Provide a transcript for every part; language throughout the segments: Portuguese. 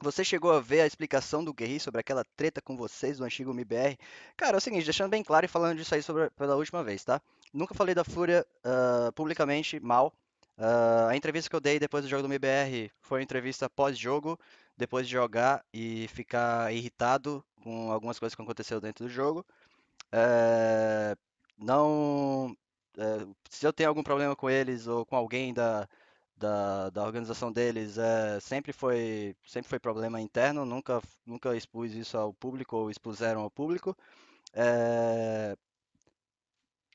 Você chegou a ver a explicação do Guerri sobre aquela treta com vocês do antigo MBR? Cara, é o seguinte, deixando bem claro e falando disso aí sobre, pela última vez, tá? Nunca falei da Fúria uh, publicamente mal. Uh, a entrevista que eu dei depois do jogo do MBR foi uma entrevista pós-jogo, depois de jogar e ficar irritado com algumas coisas que aconteceram dentro do jogo. Uh, não. Eh, se eu tenho algum problema com eles ou com alguém da, da, da organização deles é, sempre, foi, sempre foi problema interno, nunca, nunca expus isso ao público ou expuseram ao público. É,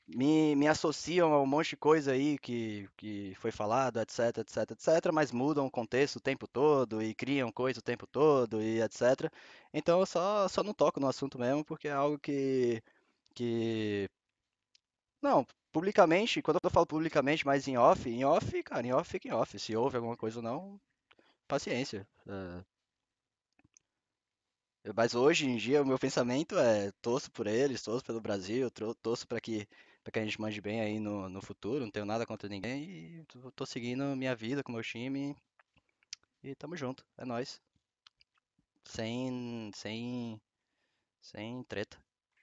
me, me associam a um monte de coisa aí que, que foi falado, etc, etc, etc, mas mudam o contexto o tempo todo e criam coisa o tempo todo e etc. Então eu só, só não toco no assunto mesmo porque é algo que, que não, publicamente, quando eu falo publicamente, mas em off, em off, cara, em off fica em off. Se houve alguma coisa ou não, paciência. É. Mas hoje em dia o meu pensamento é torço por eles, torço pelo Brasil, torço para que, que a gente mande bem aí no, no futuro, não tenho nada contra ninguém e tô, tô seguindo minha vida com o meu time e tamo junto, é nós. Sem, sem, sem treta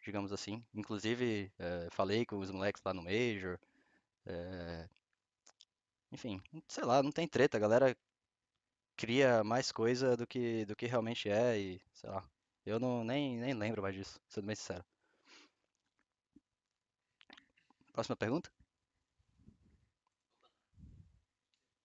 digamos assim. Inclusive, é, falei com os moleques lá no Major. É, enfim, sei lá, não tem treta. A galera cria mais coisa do que, do que realmente é e, sei lá. Eu não, nem, nem lembro mais disso, sendo bem sincero. Próxima pergunta?